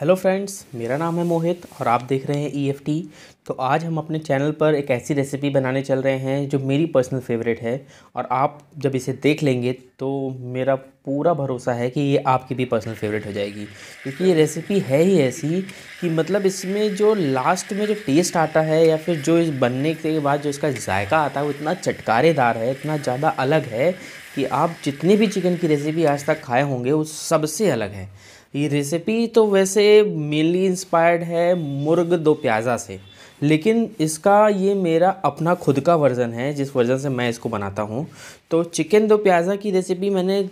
hello friends मेरा नाम है मोहित और आप देख रहे हैं ईएफटी e तो आज हम अपने चैनल पर एक ऐसी रेसिपी बनाने चल रहे हैं जो मेरी पर्सनल फेवरेट है और आप जब इसे देख लेंगे तो मेरा पूरा भरोसा है कि ये आपकी भी पर्सनल फेवरेट हो जाएगी क्योंकि ये रेसिपी है ही ऐसी कि मतलब इसमें जो लास्ट में जो टेस्ट आता है या फिर जो इस बनने के बाद जो इसका जायका आता है वो इतना चटकारेदार है इतना ज़्यादा अलग है कि आप जितने भी चिकन की रेसिपी आज तक खाए होंगे वो सबसे अलग है ये रेसिपी तो वैसे मेनली इंस्पायर्ड है मुर्ग दो प्याज़ा से लेकिन इसका ये मेरा अपना खुद का वर्ज़न है जिस वर्ज़न से मैं इसको बनाता हूँ तो चिकन दो प्याज़ा की रेसिपी मैंने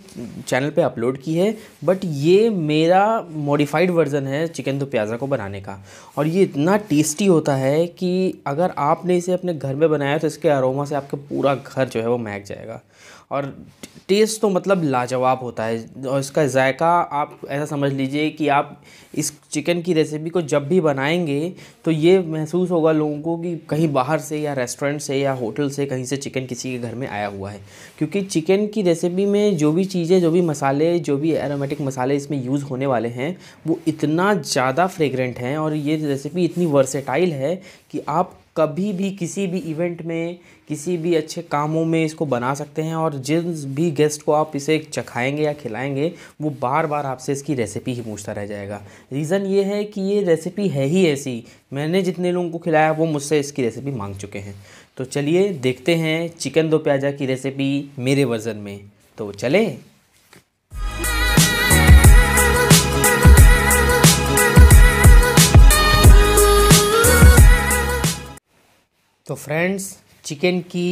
चैनल पे अपलोड की है बट ये मेरा मॉडिफाइड वर्ज़न है चिकन दो प्याज़ा को बनाने का और ये इतना टेस्टी होता है कि अगर आपने इसे अपने घर में बनाया तो इसके अरोमा से आपका पूरा घर जो है वो महक जाएगा और टेस्ट तो मतलब लाजवाब होता है और इसका जायका आप ऐसा समझ लीजिए कि आप इस चिकन की रेसिपी को जब भी बनाएंगे तो ये महसूस होगा लोगों को कि कहीं बाहर से या रेस्टोरेंट से या होटल से कहीं से चिकन किसी के घर में आया हुआ है क्योंकि चिकन की रेसिपी में जो भी चीज़ें जो भी मसाले जो भी एरोमेटिक मसाले इसमें यूज़ होने वाले हैं वो इतना ज़्यादा फ्रेगरेंट हैं और ये रेसिपी इतनी वर्सेटाइल है कि आप कभी भी किसी भी इवेंट में किसी भी अच्छे कामों में इसको बना सकते हैं और जिस भी गेस्ट को आप इसे चखाएंगे या खिलाएंगे वो बार बार आपसे इसकी रेसिपी ही पूछता रह जाएगा रीज़न ये है कि ये रेसिपी है ही ऐसी मैंने जितने लोगों को खिलाया वो मुझसे इसकी रेसिपी मांग चुके हैं तो चलिए देखते हैं चिकन दो प्याजा की रेसिपी मेरे वज़न में तो चले तो फ्रेंड्स चिकन की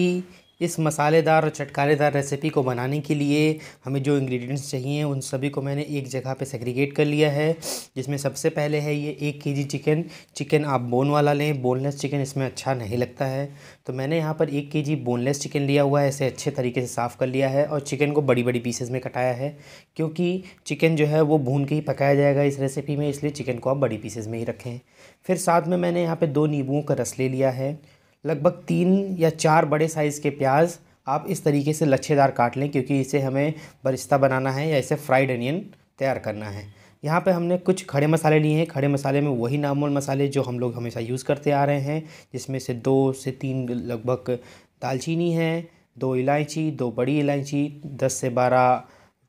इस मसालेदार और चटकारेदार रेसिपी को बनाने के लिए हमें जो इंग्रेडिएंट्स चाहिए उन सभी को मैंने एक जगह पे सेग्रीगेट कर लिया है जिसमें सबसे पहले है ये एक केजी चिकन चिकन आप बोन वाला लें बोनलेस चिकन इसमें अच्छा नहीं लगता है तो मैंने यहाँ पर एक केजी बोनलेस चिकन लिया हुआ है इसे अच्छे तरीके से साफ़ कर लिया है और चिकन को बड़ी बड़ी पीसेज में कटाया है क्योंकि चिकन जो है वो भून के ही पकाया जाएगा इस रेसिपी में इसलिए चिकन को आप बड़ी पीसेज में ही रखें फिर साथ में मैंने यहाँ पर दो नींबुओं का रस ले लिया है लगभग तीन या चार बड़े साइज़ के प्याज आप इस तरीके से लच्छेदार काट लें क्योंकि इसे हमें बरिश्ता बनाना है या इसे फ्राइड अनियन तैयार करना है यहाँ पे हमने कुछ खड़े मसाले लिए हैं खड़े मसाले में वही नॉर्मल मसाले जो हम लोग हमेशा यूज़ करते आ रहे हैं जिसमें से दो से तीन लगभग दालचीनी है दो इलायची दो बड़ी इलायची दस से बारह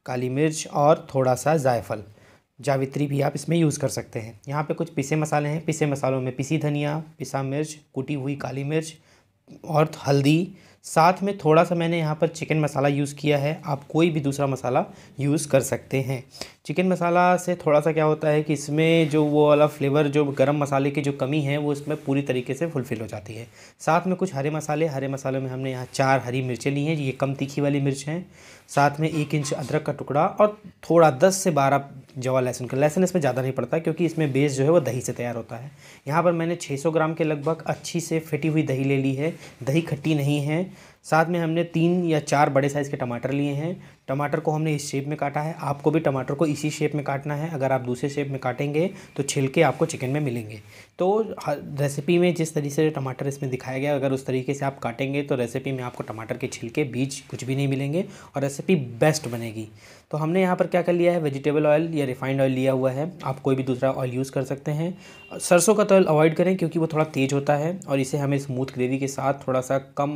काली मिर्च और थोड़ा सा जायफल जावित्री भी आप इसमें यूज़ कर सकते हैं यहाँ पे कुछ पिसे मसाले हैं पिसे मसालों में पिसी धनिया पिसा मिर्च कुटी हुई काली मिर्च और हल्दी साथ में थोड़ा सा मैंने यहाँ पर चिकन मसाला यूज़ किया है आप कोई भी दूसरा मसाला यूज़ कर सकते हैं चिकन मसाला से थोड़ा सा क्या होता है कि इसमें जो वो वाला फ्लेवर जो गरम मसाले की जो कमी है वो इसमें पूरी तरीके से फुलफ़िल हो जाती है साथ में कुछ हरे मसाले हरे मसालों में हमने यहाँ चार हरी मिर्चें ली हैं ये कम तीखी वाली मिर्च हैं साथ में एक इंच अदरक का टुकड़ा और थोड़ा दस से बारह जवा लहसुन का लहसुन इसमें ज़्यादा नहीं पड़ता क्योंकि इसमें बेस जो है वो दही से तैयार होता है यहाँ पर मैंने छः ग्राम के लगभग अच्छी से फिटी हुई दही ले ली है दही खट्टी नहीं है साथ में हमने तीन या चार बड़े साइज़ के टमाटर लिए हैं टमाटर को हमने इस शेप में काटा है आपको भी टमाटर को इसी शेप में काटना है अगर आप दूसरे शेप में काटेंगे तो छिलके आपको चिकन में मिलेंगे तो रेसिपी में जिस तरीके से टमाटर इसमें दिखाया गया अगर उस तरीके से आप काटेंगे तो रेसिपी में आपको टमाटर के छिलके बीज कुछ भी नहीं मिलेंगे और रेसिपी बेस्ट बनेगी तो हमने यहाँ पर क्या कर लिया है वेजिटेबल ऑयल या रिफाइंड ऑयल लिया हुआ है आप कोई भी दूसरा ऑयल यूज़ कर सकते हैं सरसों का तेल तो अवॉइड करें क्योंकि वो थोड़ा तेज़ होता है और इसे हमें स्मूथ ग्रेवी के साथ थोड़ा सा कम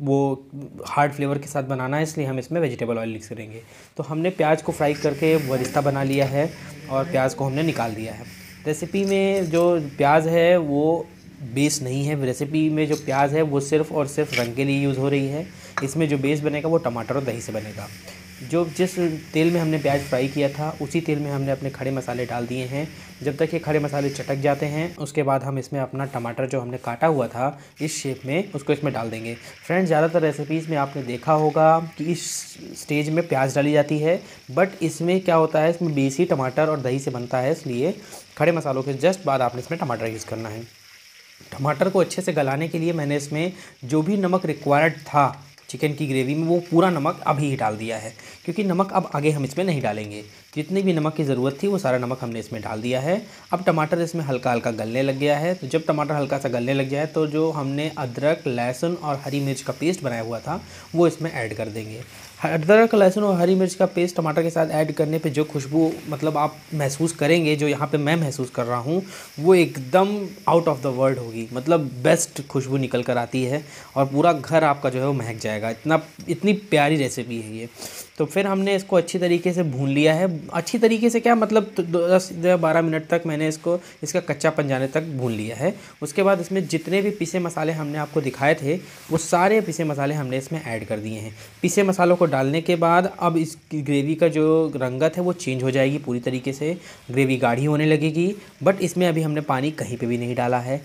वो हार्ड फ्लेवर के साथ बनाना है इसलिए हम इसमें वेजिटेबल ऑयल मिक्स करेंगे तो हमने प्याज को फ्राई करके वरिस्ता बना लिया है और प्याज को हमने निकाल दिया है रेसिपी में जो प्याज है वो बेस नहीं है रेसिपी में जो प्याज है वो सिर्फ और सिर्फ रंग के लिए यूज़ हो रही है इसमें जो बेस बनेगा वो टमाटर और दही से बनेगा जो जिस तेल में हमने प्याज फ्राई किया था उसी तेल में हमने अपने खड़े मसाले डाल दिए हैं जब तक ये खड़े मसाले चटक जाते हैं उसके बाद हम इसमें अपना टमाटर जो हमने काटा हुआ था इस शेप में उसको इसमें डाल देंगे फ्रेंड्स ज़्यादातर रेसिपीज़ में आपने देखा होगा कि इस स्टेज में प्याज डाली जाती है बट इसमें क्या होता है इसमें बेसी टमाटर और दही से बनता है इसलिए खड़े मसालों के जस्ट बाद आपने इसमें टमाटर यूज़ करना है टमाटर को अच्छे से गलाने के लिए मैंने इसमें जो भी नमक रिक्वायर्ड था चिकन की ग्रेवी में वो पूरा नमक अभी ही डाल दिया है क्योंकि नमक अब आगे हम इसमें नहीं डालेंगे जितनी भी नमक की ज़रूरत थी वो सारा नमक हमने इसमें डाल दिया है अब टमाटर इसमें हल्का हल्का गलने लग गया है तो जब टमाटर हल्का सा गलने लग जाए तो जो हमने अदरक लहसुन और हरी मिर्च का पेस्ट बनाया हुआ था वो इसमें ऐड कर देंगे अदरक लहसुन और हरी मिर्च का पेस्ट टमाटर के साथ ऐड करने पे जो खुशबू मतलब आप महसूस करेंगे जो यहाँ पे मैं महसूस कर रहा हूँ वो एकदम आउट ऑफ द वर्ल्ड होगी मतलब बेस्ट खुशबू निकल कर आती है और पूरा घर आपका जो है वो महक जाएगा इतना इतनी प्यारी रेसिपी है ये तो फिर हमने इसको अच्छी तरीके से भून लिया है अच्छी तरीके से क्या मतलब तो दस या बारह मिनट तक मैंने इसको इसका कच्चा पंजाने तक भून लिया है उसके बाद इसमें जितने भी पीसे मसाले हमने आपको दिखाए थे वो सारे पीसे मसाले हमने इसमें ऐड कर दिए हैं पीसे मसालों को डालने के बाद अब इस ग्रेवी का जो रंगत है वो चेंज हो जाएगी पूरी तरीके से ग्रेवी गाढ़ी होने लगेगी बट इसमें अभी हमने पानी कहीं पे भी नहीं डाला है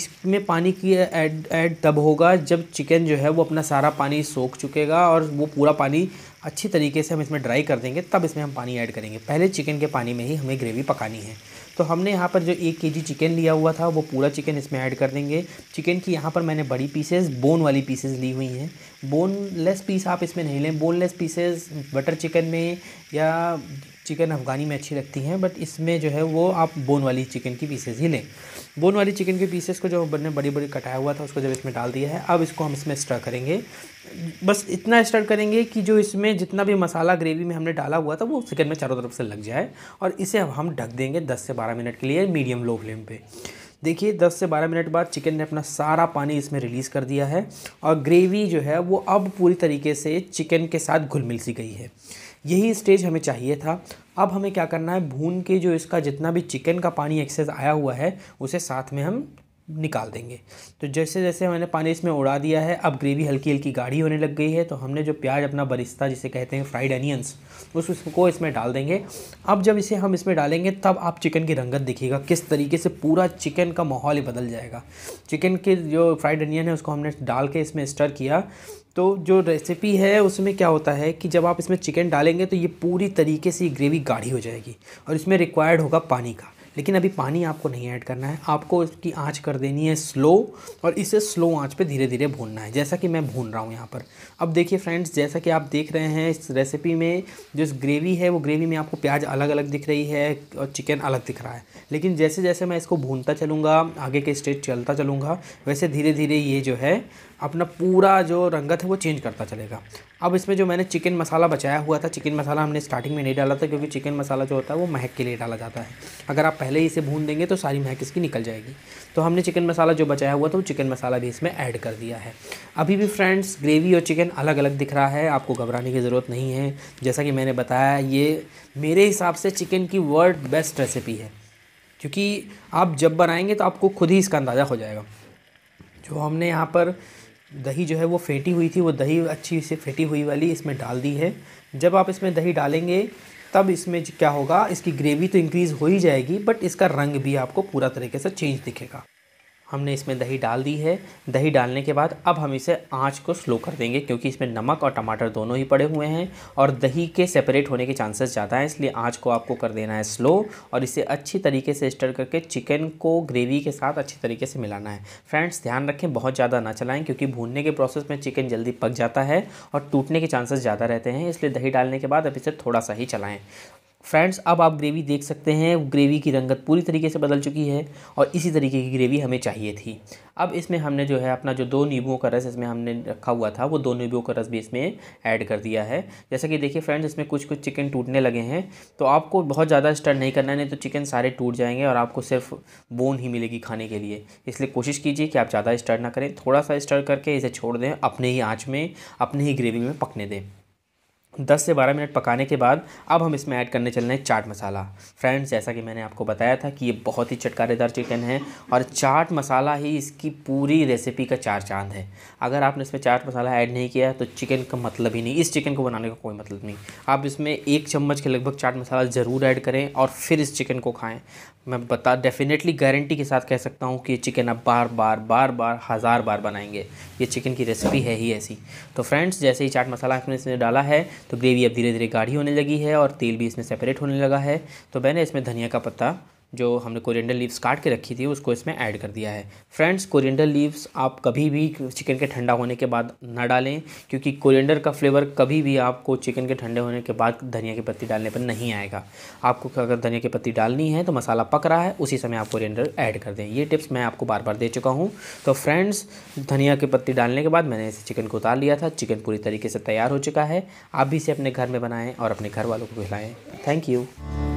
इसमें पानी की ऐड ऐड तब होगा जब चिकन जो है वो अपना सारा पानी सोख चुकेगा और वो पूरा पानी अच्छी तरीके से हम इसमें ड्राई कर देंगे तब इसमें हम पानी ऐड करेंगे पहले चिकन के पानी में ही हमें ग्रेवी पकानी है तो हमने यहाँ पर जो एक केजी चिकन लिया हुआ था वो पूरा चिकन इसमें ऐड कर देंगे चिकन की यहाँ पर मैंने बड़ी पीसेस बोन वाली पीसेस ली हुई हैं बोनलेस पीस आप इसमें नहीं लें बोनलेस पीसेस बटर चिकन में या चिकन अफ़गानी में अच्छी लगती हैं बट इसमें जो है वो आप बोन वाली चिकन की पीसेस ही लें बोन वाली चिकन के पीसेस को जो बने बड़ी बड़ी कटाया हुआ था उसको जब इसमें डाल दिया है अब इसको हम इसमें स्टर करेंगे बस इतना स्टर करेंगे कि जो इसमें जितना भी मसाला ग्रेवी में हमने डाला हुआ था वो चिकन में चारों तरफ से लग जाए और इसे अब हम ढक देंगे दस से बारह मिनट के लिए मीडियम लो फ्लेम पर देखिए 10 से 12 मिनट बाद चिकन ने अपना सारा पानी इसमें रिलीज़ कर दिया है और ग्रेवी जो है वो अब पूरी तरीके से चिकन के साथ घुल मिल सी गई है यही स्टेज हमें चाहिए था अब हमें क्या करना है भून के जो इसका जितना भी चिकन का पानी एक्सेस आया हुआ है उसे साथ में हम निकाल देंगे तो जैसे जैसे मैंने पानी इसमें उड़ा दिया है अब ग्रेवी हल्की हल्की गाढ़ी होने लग गई है तो हमने जो प्याज अपना बरिस्ता जिसे कहते हैं फ्राइड अनियंस उस उसको इसमें डाल देंगे अब जब इसे हम इसमें डालेंगे तब आप चिकन की रंगत दिखेगा किस तरीके से पूरा चिकन का माहौल ही बदल जाएगा चिकन के जो फ्राइड अनियन है उसको हमने डाल के इसमें स्टर किया तो जो रेसिपी है उसमें क्या होता है कि जब आप इसमें चिकन डालेंगे तो ये पूरी तरीके से ये ग्रेवी गाढ़ी हो जाएगी और इसमें रिक्वायर्ड होगा पानी का लेकिन अभी पानी आपको नहीं ऐड करना है आपको इसकी आँच कर देनी है स्लो और इसे स्लो आँच पर धीरे धीरे भूनना है जैसा कि मैं भून रहा हूँ यहाँ पर अब देखिए फ्रेंड्स जैसा कि आप देख रहे हैं इस रेसिपी में जो ग्रेवी है वो ग्रेवी में आपको प्याज अलग अलग दिख रही है और चिकन अलग दिख रहा है लेकिन जैसे जैसे मैं इसको भूनता चलूँगा आगे के स्टेज चलता चलूँगा वैसे धीरे धीरे ये जो है अपना पूरा जो रंगत है वो चेंज करता चलेगा अब इसमें जो मैंने चिकन मसाला बचाया हुआ था चिकन मसाला हमने स्टार्टिंग में नहीं डाला था क्योंकि चिकन मसाला जो होता है वो महक के लिए डाला जाता है अगर आप पहले ही इसे भून देंगे तो सारी महक इसकी निकल जाएगी तो हमने चिकन मसाला जो बचाया हुआ था वो चिकन मसाला भी इसमें ऐड कर दिया है अभी भी फ्रेंड्स ग्रेवी और चिकन अलग अलग दिख रहा है आपको घबराने की ज़रूरत नहीं है जैसा कि मैंने बताया ये मेरे हिसाब से चिकन की वर्ल्ड बेस्ट रेसिपी है क्योंकि आप जब बनाएंगे तो आपको खुद ही इसका अंदाज़ा हो जाएगा जो हमने यहाँ पर दही जो है वो फेटी हुई थी वो दही अच्छी से फेटी हुई वाली इसमें डाल दी है जब आप इसमें दही डालेंगे तब इसमें क्या होगा इसकी ग्रेवी तो इंक्रीज़ हो ही जाएगी बट इसका रंग भी आपको पूरा तरीके से चेंज दिखेगा हमने इसमें दही डाल दी है दही डालने के बाद अब हम इसे आँच को स्लो कर देंगे क्योंकि इसमें नमक और टमाटर दोनों ही पड़े हुए हैं और दही के सेपरेट होने के चांसेस ज़्यादा हैं इसलिए आँच को आपको कर देना है स्लो और इसे अच्छी तरीके से स्टर करके चिकन को ग्रेवी के साथ अच्छी तरीके से मिलाना है फ्रेंड्स ध्यान रखें बहुत ज़्यादा ना चलाएँ क्योंकि भूनने के प्रोसेस में चिकन जल्दी पक जाता है और टूटने के चांसेस ज़्यादा रहते हैं इसलिए दही डालने के बाद अब इसे थोड़ा सा ही चलाएँ फ्रेंड्स अब आप ग्रेवी देख सकते हैं ग्रेवी की रंगत पूरी तरीके से बदल चुकी है और इसी तरीके की ग्रेवी हमें चाहिए थी अब इसमें हमने जो है अपना जो दो नींबुओं का रस इसमें हमने रखा हुआ था वो दो नींबुओं का रस भी इसमें ऐड कर दिया है जैसा कि देखिए फ्रेंड्स इसमें कुछ कुछ चिकन टूटने लगे हैं तो आपको बहुत ज़्यादा स्टर नहीं करना है नहीं तो चिकन सारे टूट जाएंगे और आपको सिर्फ बोन ही मिलेगी खाने के लिए इसलिए कोशिश कीजिए कि आप ज़्यादा स्टर ना करें थोड़ा सा स्टर करके इसे छोड़ दें अपने ही आँच में अपने ही ग्रेवी में पकने दें दस से बारह मिनट पकाने के बाद अब हम इसमें ऐड करने चल रहे हैं चाट मसाला फ्रेंड्स जैसा कि मैंने आपको बताया था कि ये बहुत ही चटकारेदार चिकन है और चाट मसाला ही इसकी पूरी रेसिपी का चार चांद है अगर आपने इसमें चाट मसाला ऐड नहीं किया तो चिकन का मतलब ही नहीं इस चिकन को बनाने का कोई मतलब नहीं आप इसमें एक चम्मच के लगभग चाट मसाला ज़रूर ऐड करें और फिर इस चिकन को खाएँ मैं बता डेफिनेटली गारंटी के साथ कह सकता हूँ कि ये चिकन आप बार बार बार बार हज़ार बार बनाएंगे ये चिकन की रेसिपी है ही ऐसी तो फ्रेंड्स जैसे ही चाट मसाला आपने इसमें डाला है तो ग्रेवी अब धीरे धीरे गाढ़ी होने लगी है और तेल भी इसमें सेपरेट होने लगा है तो मैंने इसमें धनिया का पत्ता जो हमने कोरिएंडर लीव्स काट के रखी थी उसको इसमें ऐड कर दिया है फ्रेंड्स कोरिएंडर लीव्स आप कभी भी चिकन के ठंडा होने के बाद ना डालें क्योंकि कोरिएंडर का फ्लेवर कभी भी आपको चिकन के ठंडे होने के बाद धनिया की पत्ती डालने पर नहीं आएगा आपको अगर धनिया की पत्ती डालनी है तो मसाला पक रहा है उसी समय आप कोरिएंडर ऐड कर दें ये टिप्स मैं आपको बार बार दे चुका हूँ तो फ्रेंड्स धनिया की पत्ती डालने के बाद मैंने इसे चिकन को उतार लिया था चिकन पूरी तरीके से तैयार हो चुका है आप भी इसे अपने घर में बनाएँ और अपने घर वालों को खिलाएँ थैंक यू